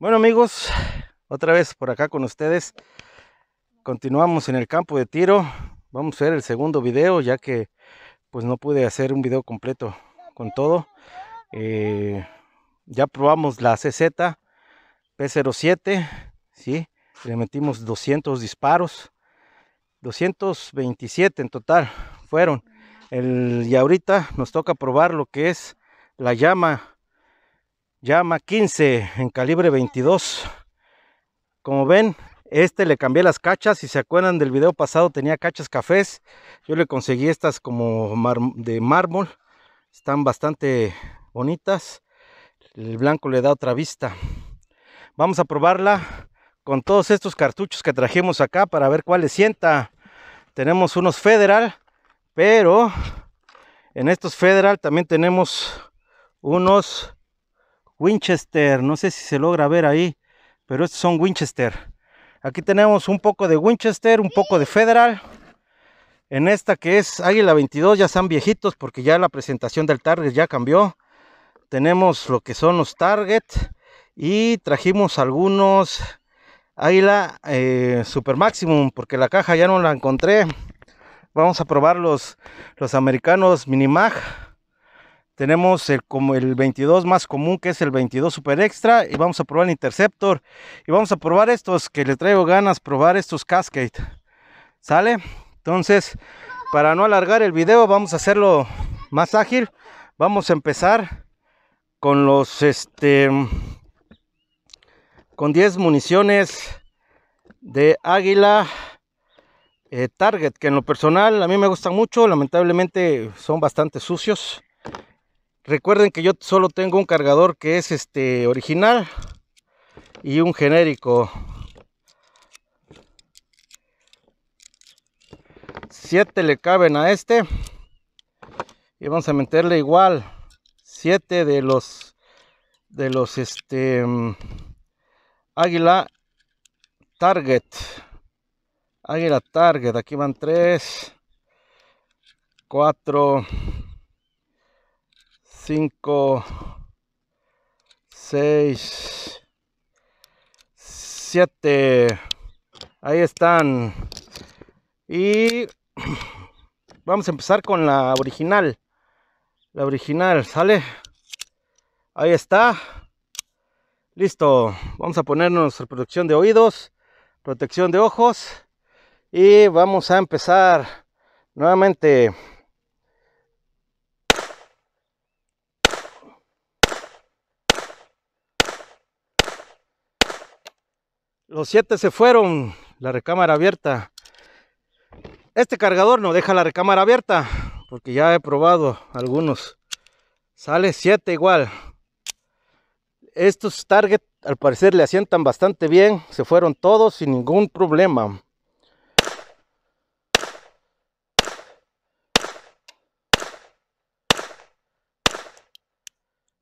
Bueno amigos, otra vez por acá con ustedes. Continuamos en el campo de tiro. Vamos a ver el segundo video ya que pues no pude hacer un video completo con todo. Eh, ya probamos la CZ P07, ¿sí? le metimos 200 disparos. 227 en total fueron. El, y ahorita nos toca probar lo que es la llama llama 15 en calibre 22 como ven este le cambié las cachas si se acuerdan del video pasado tenía cachas cafés yo le conseguí estas como de mármol están bastante bonitas el blanco le da otra vista vamos a probarla con todos estos cartuchos que trajimos acá para ver cuál le sienta tenemos unos federal pero en estos federal también tenemos unos Winchester, no sé si se logra ver ahí, pero estos son Winchester. Aquí tenemos un poco de Winchester, un poco de Federal. En esta que es Águila 22 ya están viejitos porque ya la presentación del Target ya cambió. Tenemos lo que son los Target y trajimos algunos Águila eh, Super Maximum porque la caja ya no la encontré. Vamos a probar los, los americanos Minimag tenemos el, como el 22 más común, que es el 22 Super Extra. Y vamos a probar el Interceptor. Y vamos a probar estos, que le traigo ganas, probar estos Cascade. ¿Sale? Entonces, para no alargar el video, vamos a hacerlo más ágil. Vamos a empezar con los, este, con 10 municiones de águila eh, target que en lo personal a mí me gustan mucho lamentablemente son bastante sucios Recuerden que yo solo tengo un cargador que es este original y un genérico. Siete le caben a este. Y vamos a meterle igual siete de los de los este mm, Águila Target. Águila Target, aquí van tres cuatro 5, 6, 7. Ahí están. Y vamos a empezar con la original. La original, ¿sale? Ahí está. Listo. Vamos a ponernos protección de oídos, protección de ojos. Y vamos a empezar nuevamente. Los siete se fueron, la recámara abierta. Este cargador no deja la recámara abierta, porque ya he probado algunos. Sale 7 igual. Estos Target al parecer le asientan bastante bien, se fueron todos sin ningún problema.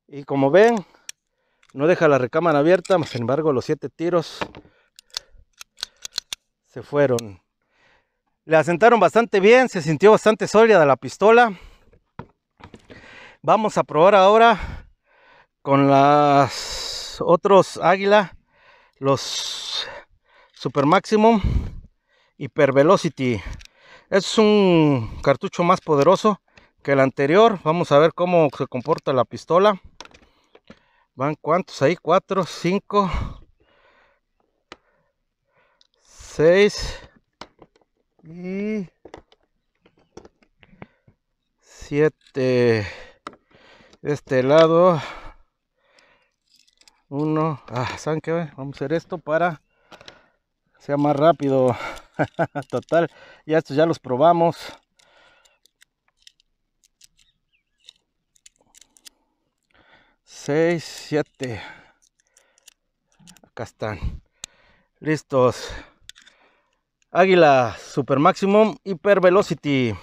Y como ven, no deja la recámara abierta, sin embargo los siete tiros fueron. Le asentaron bastante bien, se sintió bastante sólida la pistola. Vamos a probar ahora con las otros águila, los Super Maximum Hyper Velocity. Es un cartucho más poderoso que el anterior. Vamos a ver cómo se comporta la pistola. Van cuántos ahí, 4, 5, 6 y 7 este lado 1 ah, saben qué? vamos a hacer esto para sea más rápido total ya estos ya los probamos seis siete acá están listos Águila Super Maximum Hyper Velocity.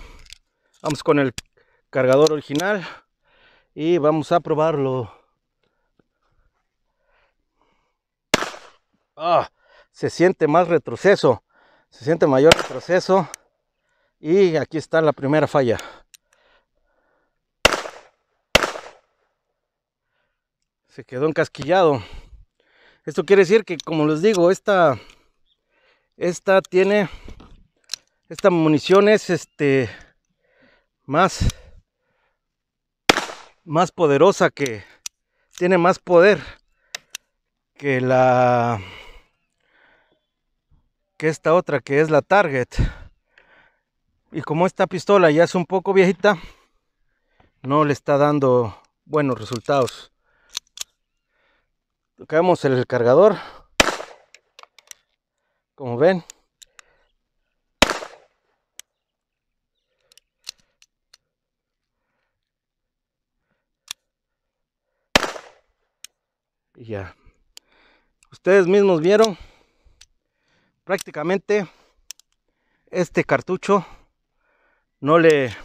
Vamos con el cargador original y vamos a probarlo. Ah, se siente más retroceso, se siente mayor retroceso y aquí está la primera falla. Se quedó encasquillado. Esto quiere decir que, como les digo, esta esta tiene, esta munición es este, más, más poderosa que, tiene más poder que la, que esta otra que es la Target. Y como esta pistola ya es un poco viejita, no le está dando buenos resultados. Tocamos el cargador. Como ven. Y ya. Ustedes mismos vieron prácticamente este cartucho no le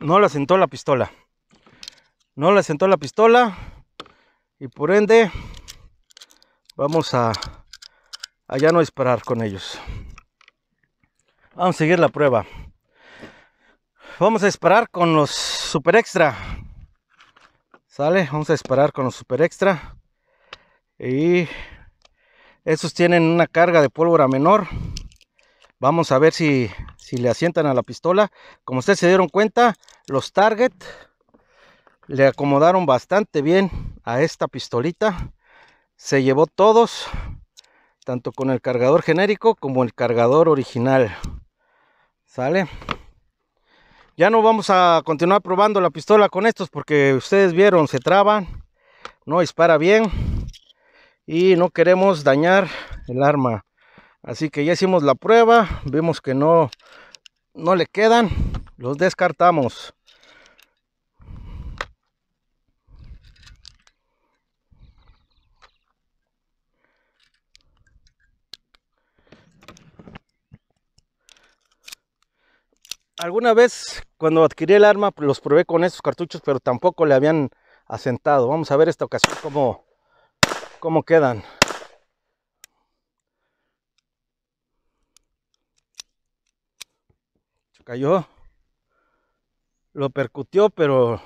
no le asentó la pistola no le asentó la pistola y por ende vamos a allá no disparar con ellos. Vamos a seguir la prueba. Vamos a esperar con los super extra. Sale, vamos a esperar con los super extra. Y esos tienen una carga de pólvora menor. Vamos a ver si, si le asientan a la pistola. Como ustedes se dieron cuenta, los target le acomodaron bastante bien a esta pistolita. Se llevó todos tanto con el cargador genérico como el cargador original sale ya no vamos a continuar probando la pistola con estos porque ustedes vieron se traban no dispara bien y no queremos dañar el arma así que ya hicimos la prueba vemos que no no le quedan los descartamos alguna vez cuando adquirí el arma pues, los probé con esos cartuchos, pero tampoco le habían asentado. Vamos a ver esta ocasión cómo, quedan. Se cayó. Lo percutió, pero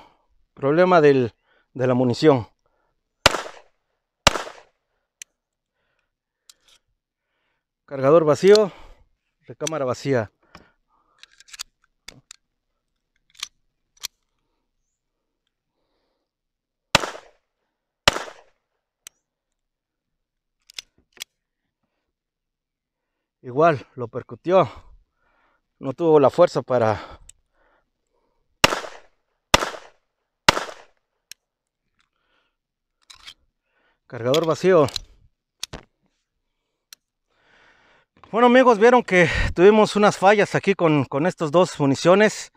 problema del, de la munición. Cargador vacío, recámara vacía. igual lo percutió. No tuvo la fuerza para cargador vacío. Bueno amigos, vieron que tuvimos unas fallas aquí con, con estos dos municiones.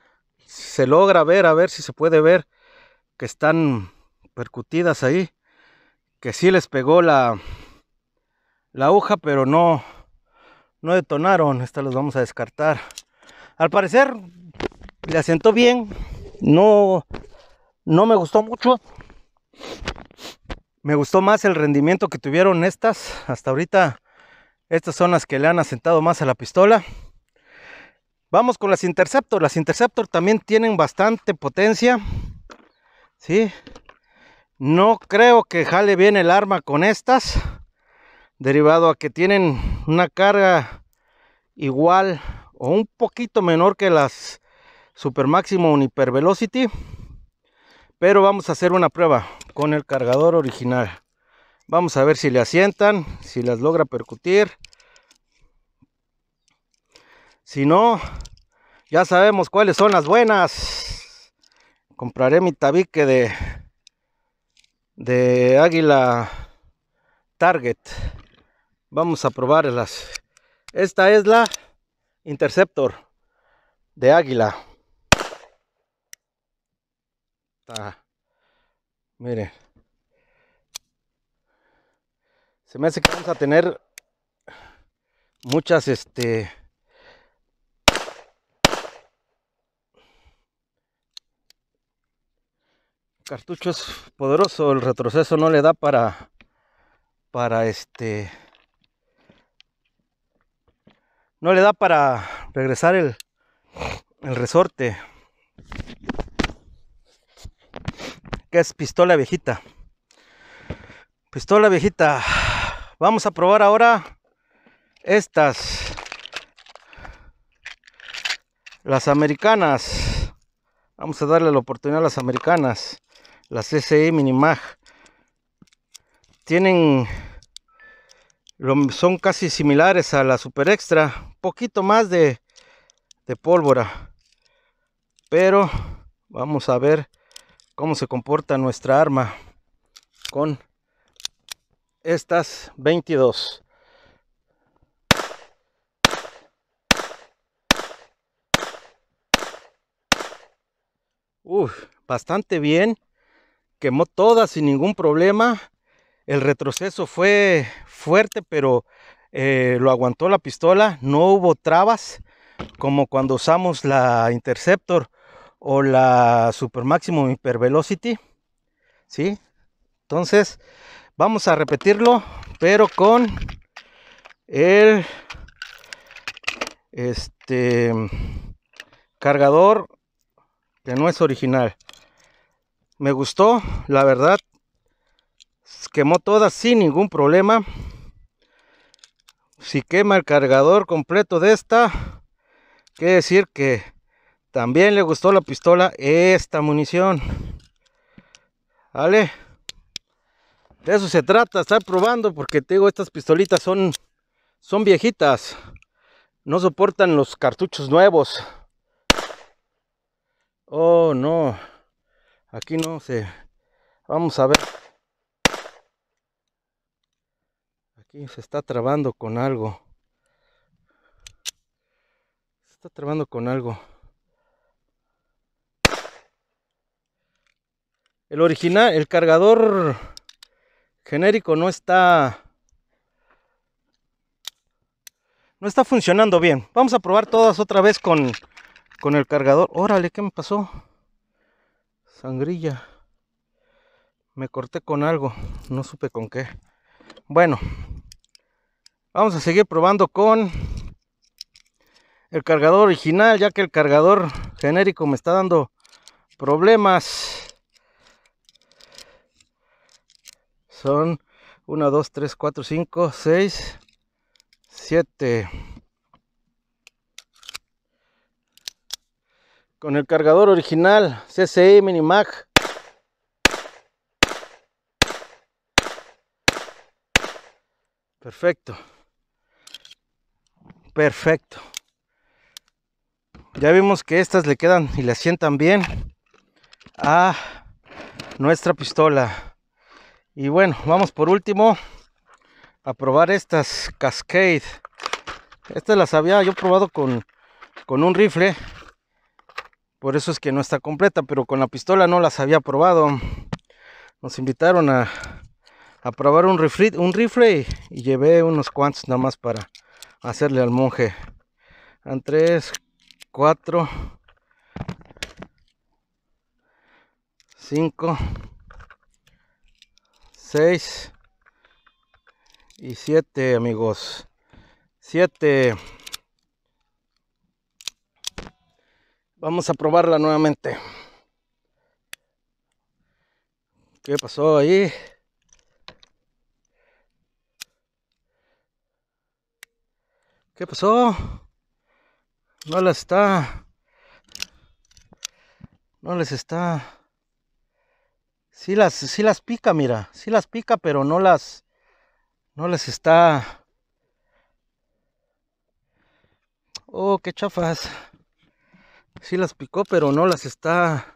Se logra ver, a ver si se puede ver que están percutidas ahí. Que sí les pegó la, la aguja, pero no, no detonaron. Estas las vamos a descartar. Al parecer le asentó bien. No, no me gustó mucho. Me gustó más el rendimiento que tuvieron estas. Hasta ahorita estas son las que le han asentado más a la pistola. Vamos con las Interceptor. Las Interceptor también tienen bastante potencia. ¿Sí? No creo que jale bien el arma con estas. Derivado a que tienen una carga igual o un poquito menor que las Super Maximum Hyper Velocity. Pero vamos a hacer una prueba con el cargador original. Vamos a ver si le asientan, si las logra percutir. Si no, ya sabemos cuáles son las buenas. Compraré mi tabique de, de águila target vamos a probarlas esta es la interceptor de águila miren se me hace que vamos a tener muchas este cartucho es poderoso el retroceso no le da para para este no le da para regresar el, el resorte. Que es pistola viejita. Pistola viejita. Vamos a probar ahora estas. Las americanas. Vamos a darle la oportunidad a las americanas. Las CCI Minimag. Tienen son casi similares a la super extra poquito más de, pólvora pero vamos a ver cómo se comporta nuestra arma con estas 22 Uf, bastante bien quemó todas sin ningún problema el retroceso fue fuerte, pero eh, lo aguantó la pistola. No hubo trabas como cuando usamos la Interceptor o la Super Maximum Hyper Velocity. ¿Sí? Entonces, vamos a repetirlo, pero con el este cargador que no es original. Me gustó, la verdad, quemó todas sin ningún problema si quema el cargador completo de esta quiere decir que también le gustó la pistola esta munición vale de eso se trata estar probando porque te digo estas pistolitas son son viejitas no soportan los cartuchos nuevos oh no aquí no se vamos a ver Aquí se está trabando con algo. Se está trabando con algo. El original, el cargador genérico no está no está funcionando bien. Vamos a probar todas otra vez con, con el cargador. Órale, ¿qué me pasó? Sangrilla. Me corté con algo. No supe con qué. Bueno, Vamos a seguir probando con el cargador original, ya que el cargador genérico me está dando problemas. Son 1, 2, 3, 4, 5, 6, 7. Con el cargador original CCI Minimag. Perfecto perfecto ya vimos que estas le quedan y le sientan bien a nuestra pistola y bueno vamos por último a probar estas cascade estas las había yo probado con un rifle por eso es que no está completa pero con la pistola no las había probado nos invitaron a, probar un rifle, un rifle y, y llevé unos cuantos nada más para hacerle al monje. En 3, 4, 5, 6 y 7 amigos. 7. Vamos a probarla nuevamente. ¿Qué pasó ahí? ¿Qué pasó? No las está. No les está. Sí las, las pica, mira. Sí las pica, pero no las. No les está. Oh, qué chafas. Sí las picó, pero no las está.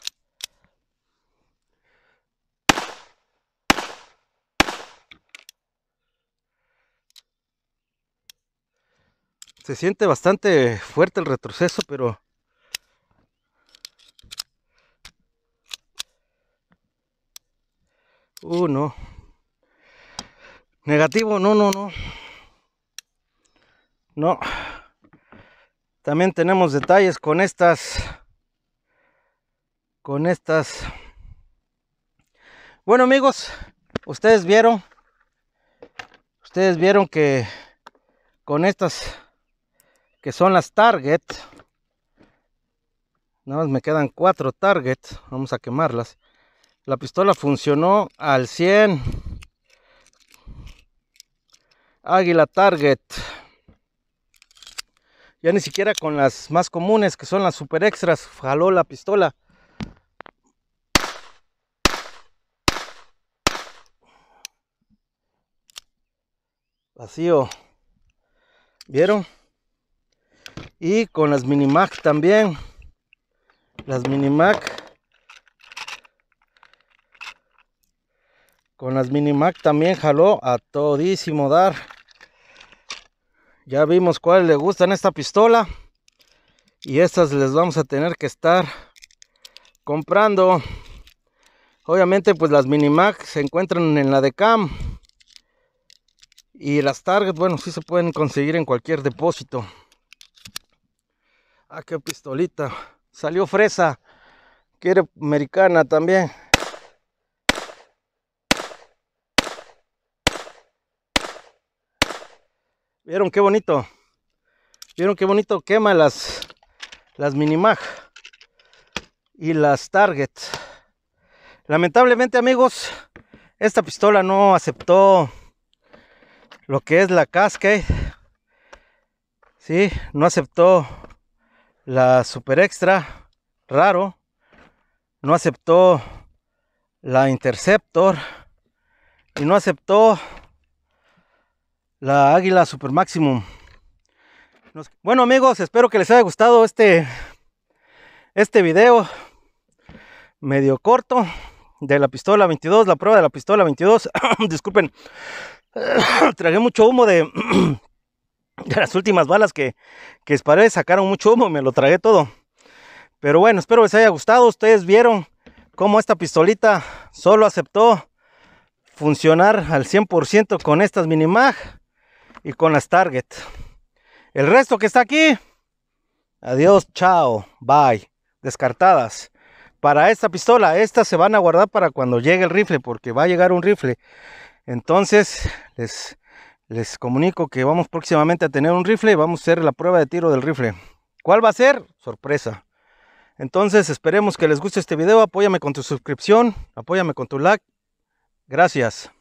Se siente bastante fuerte el retroceso, pero... Uh, no. Negativo, no, no, no. No. También tenemos detalles con estas... Con estas... Bueno amigos, ustedes vieron... Ustedes vieron que con estas que son las target nada más me quedan cuatro target vamos a quemarlas la pistola funcionó al 100 águila target ya ni siquiera con las más comunes que son las super extras jaló la pistola vacío vieron y con las minimac también las minimac con las minimac también jaló a todísimo dar ya vimos cuál le gustan esta pistola y estas les vamos a tener que estar comprando obviamente pues las minimac se encuentran en la de cam y las target bueno sí se pueden conseguir en cualquier depósito Ah, qué pistolita. Salió fresa. Quiere americana también. ¿Vieron qué bonito? ¿Vieron qué bonito quema las, las Minimag y las Target? Lamentablemente amigos, esta pistola no aceptó lo que es la cascade. ¿eh? Sí, no aceptó la super extra, raro, no aceptó la interceptor y no aceptó la águila super maximum. Bueno amigos, espero que les haya gustado este, este video medio corto de la pistola 22, la prueba de la pistola 22. Disculpen, tragué mucho humo de de las últimas balas que, que disparé, sacaron mucho humo, me lo tragué todo. Pero bueno, espero les haya gustado. Ustedes vieron cómo esta pistolita solo aceptó funcionar al 100% con estas minimag y con las target. El resto que está aquí, adiós, chao, bye, descartadas. Para esta pistola, estas se van a guardar para cuando llegue el rifle, porque va a llegar un rifle. Entonces, les les comunico que vamos próximamente a tener un rifle y vamos a hacer la prueba de tiro del rifle. ¿Cuál va a ser? Sorpresa. Entonces esperemos que les guste este video. Apóyame con tu suscripción, apóyame con tu like. Gracias.